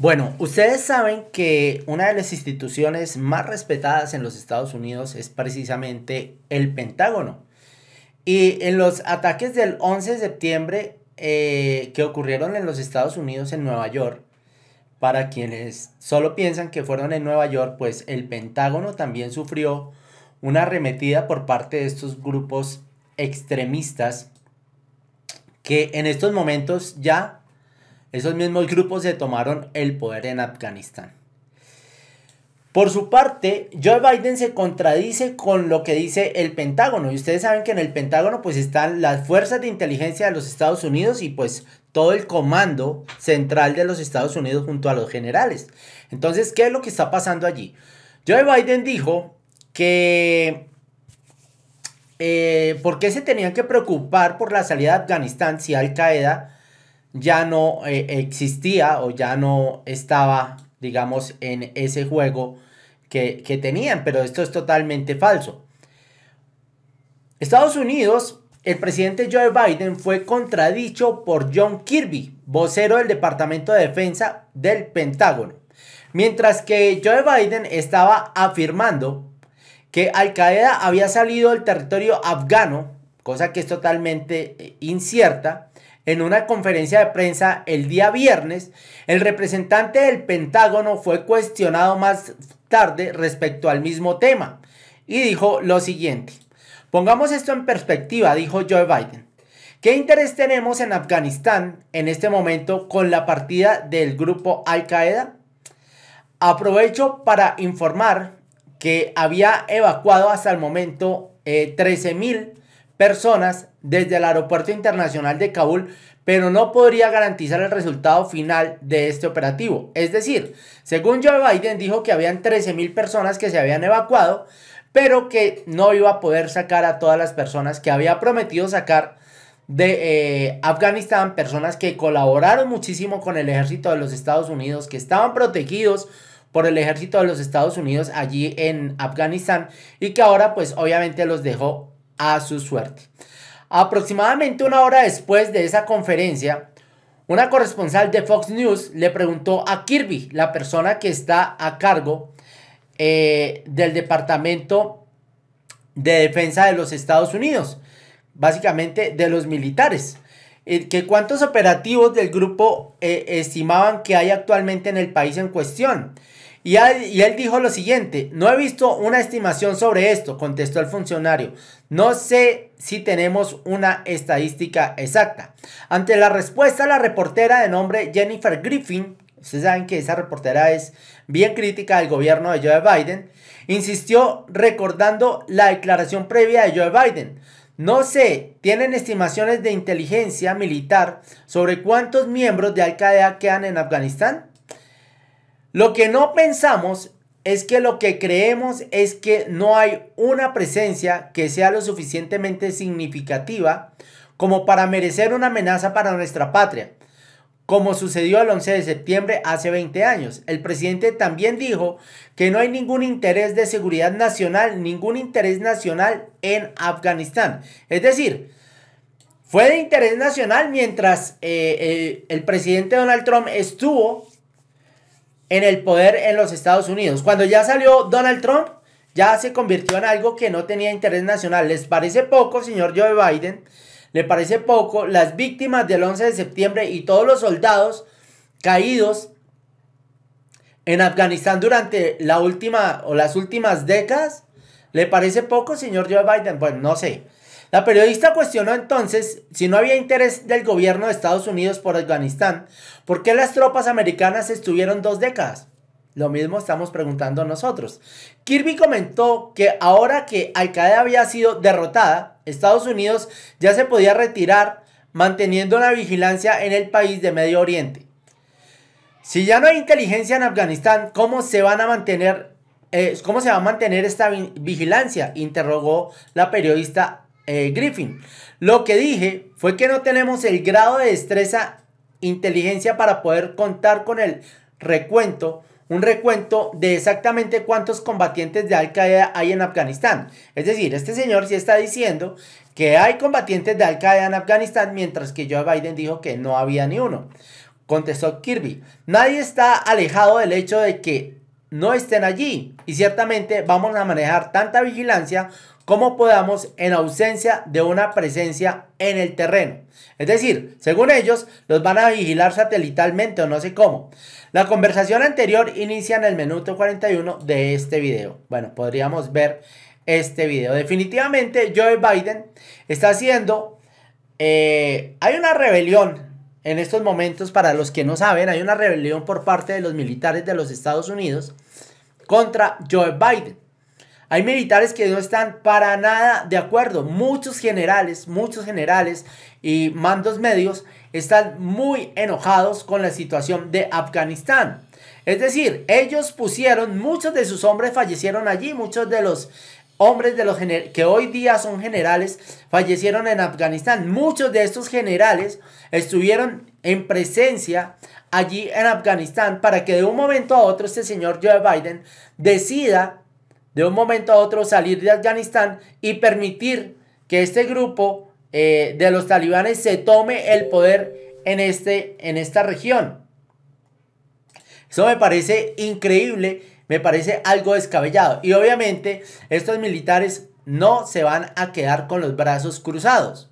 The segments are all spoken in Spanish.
Bueno, ustedes saben que una de las instituciones más respetadas en los Estados Unidos es precisamente el Pentágono. Y en los ataques del 11 de septiembre eh, que ocurrieron en los Estados Unidos en Nueva York, para quienes solo piensan que fueron en Nueva York, pues el Pentágono también sufrió una arremetida por parte de estos grupos extremistas que en estos momentos ya esos mismos grupos se tomaron el poder en Afganistán. Por su parte, Joe Biden se contradice con lo que dice el Pentágono. Y ustedes saben que en el Pentágono pues están las fuerzas de inteligencia de los Estados Unidos y pues todo el comando central de los Estados Unidos junto a los generales. Entonces, ¿qué es lo que está pasando allí? Joe Biden dijo que... Eh, ¿Por qué se tenían que preocupar por la salida de Afganistán si Al Qaeda ya no eh, existía o ya no estaba, digamos, en ese juego que, que tenían, pero esto es totalmente falso. Estados Unidos, el presidente Joe Biden fue contradicho por John Kirby, vocero del Departamento de Defensa del Pentágono, mientras que Joe Biden estaba afirmando que Al Qaeda había salido del territorio afgano, cosa que es totalmente eh, incierta, en una conferencia de prensa el día viernes, el representante del Pentágono fue cuestionado más tarde respecto al mismo tema y dijo lo siguiente. Pongamos esto en perspectiva, dijo Joe Biden. ¿Qué interés tenemos en Afganistán en este momento con la partida del grupo Al-Qaeda? Aprovecho para informar que había evacuado hasta el momento eh, 13.000 personas desde el Aeropuerto Internacional de Kabul, pero no podría garantizar el resultado final de este operativo. Es decir, según Joe Biden dijo que habían 13.000 personas que se habían evacuado, pero que no iba a poder sacar a todas las personas que había prometido sacar de eh, Afganistán, personas que colaboraron muchísimo con el ejército de los Estados Unidos, que estaban protegidos por el ejército de los Estados Unidos allí en Afganistán y que ahora pues obviamente los dejó a su suerte. Aproximadamente una hora después de esa conferencia, una corresponsal de Fox News le preguntó a Kirby, la persona que está a cargo eh, del Departamento de Defensa de los Estados Unidos, básicamente de los militares, eh, que cuántos operativos del grupo eh, estimaban que hay actualmente en el país en cuestión. Y, y él dijo lo siguiente, no he visto una estimación sobre esto, contestó el funcionario. No sé si tenemos una estadística exacta. Ante la respuesta, la reportera de nombre Jennifer Griffin, ustedes saben que esa reportera es bien crítica del gobierno de Joe Biden, insistió recordando la declaración previa de Joe Biden. No sé, tienen estimaciones de inteligencia militar sobre cuántos miembros de Al Qaeda quedan en Afganistán. Lo que no pensamos es que lo que creemos es que no hay una presencia que sea lo suficientemente significativa como para merecer una amenaza para nuestra patria, como sucedió el 11 de septiembre hace 20 años. El presidente también dijo que no hay ningún interés de seguridad nacional, ningún interés nacional en Afganistán. Es decir, fue de interés nacional mientras eh, eh, el presidente Donald Trump estuvo en el poder en los Estados Unidos. Cuando ya salió Donald Trump, ya se convirtió en algo que no tenía interés nacional. ¿Les parece poco, señor Joe Biden? ¿Le parece poco las víctimas del 11 de septiembre y todos los soldados caídos en Afganistán durante la última o las últimas décadas? ¿Le parece poco, señor Joe Biden? Bueno, no sé. La periodista cuestionó entonces si no había interés del gobierno de Estados Unidos por Afganistán, ¿por qué las tropas americanas estuvieron dos décadas? Lo mismo estamos preguntando nosotros. Kirby comentó que ahora que Al-Qaeda había sido derrotada, Estados Unidos ya se podía retirar manteniendo la vigilancia en el país de Medio Oriente. Si ya no hay inteligencia en Afganistán, ¿cómo se van a mantener eh, cómo se va a mantener esta vigilancia? interrogó la periodista eh, Griffin. Lo que dije fue que no tenemos el grado de destreza, inteligencia para poder contar con el recuento, un recuento de exactamente cuántos combatientes de Al Qaeda hay en Afganistán. Es decir, este señor sí está diciendo que hay combatientes de Al Qaeda en Afganistán, mientras que Joe Biden dijo que no había ni uno. Contestó Kirby. Nadie está alejado del hecho de que no estén allí. Y ciertamente vamos a manejar tanta vigilancia como podamos en ausencia de una presencia en el terreno. Es decir, según ellos, los van a vigilar satelitalmente o no sé cómo. La conversación anterior inicia en el minuto 41 de este video. Bueno, podríamos ver este video. Definitivamente Joe Biden está haciendo... Eh, hay una rebelión en estos momentos, para los que no saben, hay una rebelión por parte de los militares de los Estados Unidos contra Joe Biden. Hay militares que no están para nada de acuerdo. Muchos generales, muchos generales y mandos medios están muy enojados con la situación de Afganistán. Es decir, ellos pusieron, muchos de sus hombres fallecieron allí, muchos de los hombres de los que hoy día son generales fallecieron en Afganistán. Muchos de estos generales estuvieron en presencia allí en Afganistán para que de un momento a otro este señor Joe Biden decida de un momento a otro salir de Afganistán y permitir que este grupo eh, de los talibanes se tome el poder en, este, en esta región. Eso me parece increíble me parece algo descabellado. Y obviamente estos militares no se van a quedar con los brazos cruzados.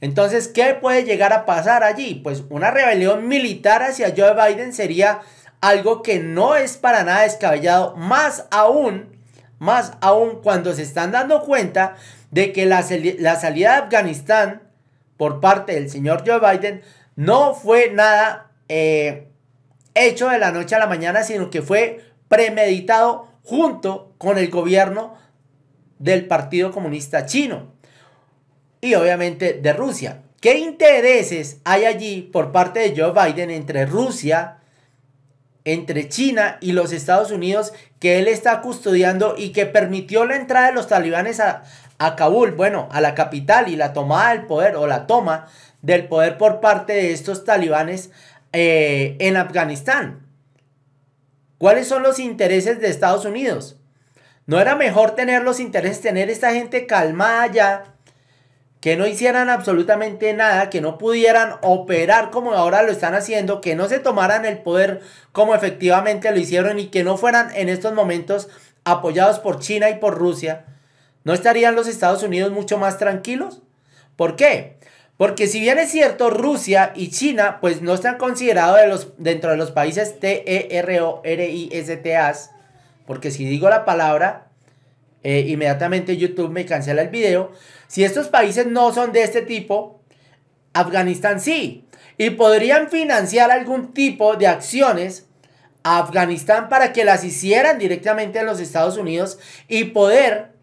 Entonces, ¿qué puede llegar a pasar allí? Pues una rebelión militar hacia Joe Biden sería algo que no es para nada descabellado, más aún, más aún cuando se están dando cuenta de que la, salida de Afganistán por parte del señor Joe Biden no fue nada eh, hecho de la noche a la mañana, sino que fue premeditado junto con el gobierno del Partido Comunista Chino y obviamente de Rusia. ¿Qué intereses hay allí por parte de Joe Biden entre Rusia, entre China y los Estados Unidos que él está custodiando y que permitió la entrada de los talibanes a, Kabul, bueno, a la capital y la tomada del poder o la toma del poder por parte de estos talibanes eh, en Afganistán? ¿Cuáles son los intereses de Estados Unidos? ¿No era mejor tener los intereses, tener esta gente calmada ya, que no hicieran absolutamente nada, que no pudieran operar como ahora lo están haciendo, que no se tomaran el poder como efectivamente lo hicieron y que no fueran en estos momentos apoyados por China y por Rusia? ¿No estarían los Estados Unidos mucho más tranquilos? ¿Por qué? Porque si bien es cierto, Rusia y China pues no están considerados de los, dentro de los países t e r o r i s t a porque si digo la palabra, eh, inmediatamente YouTube me cancela el video. Si estos países no son de este tipo, Afganistán sí. Y podrían financiar algún tipo de acciones a Afganistán para que las hicieran directamente en los Estados Unidos y poder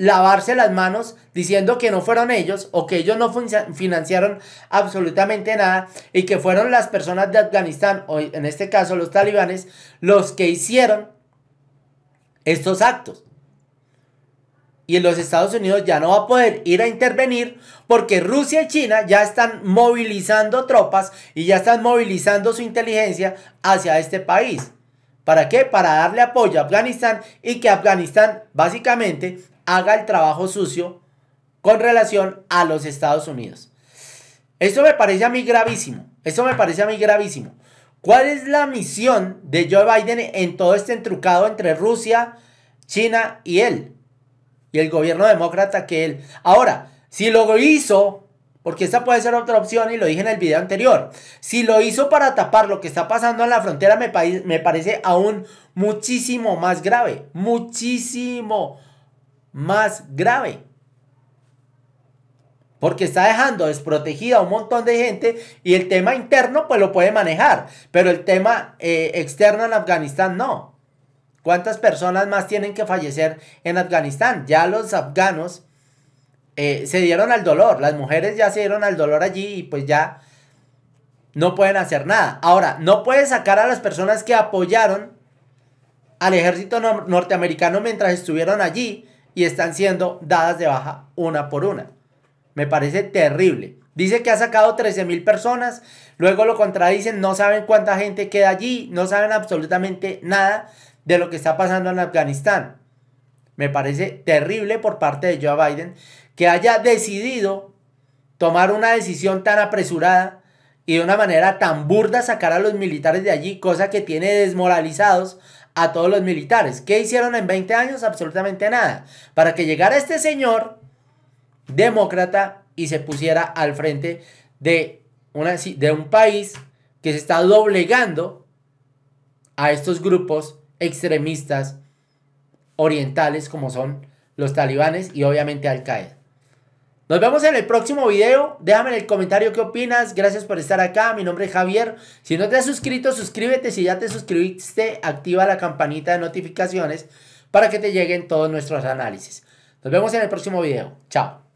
lavarse las manos diciendo que no fueron ellos o que ellos no financiaron absolutamente nada y que fueron las personas de Afganistán, o en este caso los talibanes, los que hicieron estos actos. Y los Estados Unidos ya no va a poder ir a intervenir porque Rusia y China ya están movilizando tropas y ya están movilizando su inteligencia hacia este país. ¿Para qué? Para darle apoyo a Afganistán y que Afganistán básicamente haga el trabajo sucio con relación a los Estados Unidos. Esto me parece a mí gravísimo. Esto me parece a mí gravísimo. ¿Cuál es la misión de Joe Biden en todo este entrucado entre Rusia, China y él? Y el gobierno demócrata que él. Ahora, si lo hizo, porque esta puede ser otra opción y lo dije en el video anterior, si lo hizo para tapar lo que está pasando en la frontera, me, me parece aún muchísimo más grave. Muchísimo más grave. Porque está dejando desprotegida a un montón de gente y el tema interno pues lo puede manejar, pero el tema eh, externo en Afganistán no. ¿Cuántas personas más tienen que fallecer en Afganistán? Ya los afganos eh, se dieron al dolor, las mujeres ya se dieron al dolor allí y pues ya no pueden hacer nada. Ahora, no puede sacar a las personas que apoyaron al ejército norteamericano mientras estuvieron allí y están siendo dadas de baja una por una. Me parece terrible. Dice que ha sacado 13 mil personas, luego lo contradicen, no saben cuánta gente queda allí, no saben absolutamente nada de lo que está pasando en Afganistán. Me parece terrible por parte de Joe Biden que haya decidido tomar una decisión tan apresurada y de una manera tan burda sacar a los militares de allí, cosa que tiene desmoralizados a todos los militares. ¿Qué hicieron en 20 años? Absolutamente nada. Para que llegara este señor demócrata y se pusiera al frente de, una, de un país que se está doblegando a estos grupos extremistas orientales como son los talibanes y obviamente Al Qaeda. Nos vemos en el próximo video. Déjame en el comentario qué opinas. Gracias por estar acá. Mi nombre es Javier. Si no te has suscrito, suscríbete. Si ya te suscribiste, activa la campanita de notificaciones para que te lleguen todos nuestros análisis. Nos vemos en el próximo video. Chao.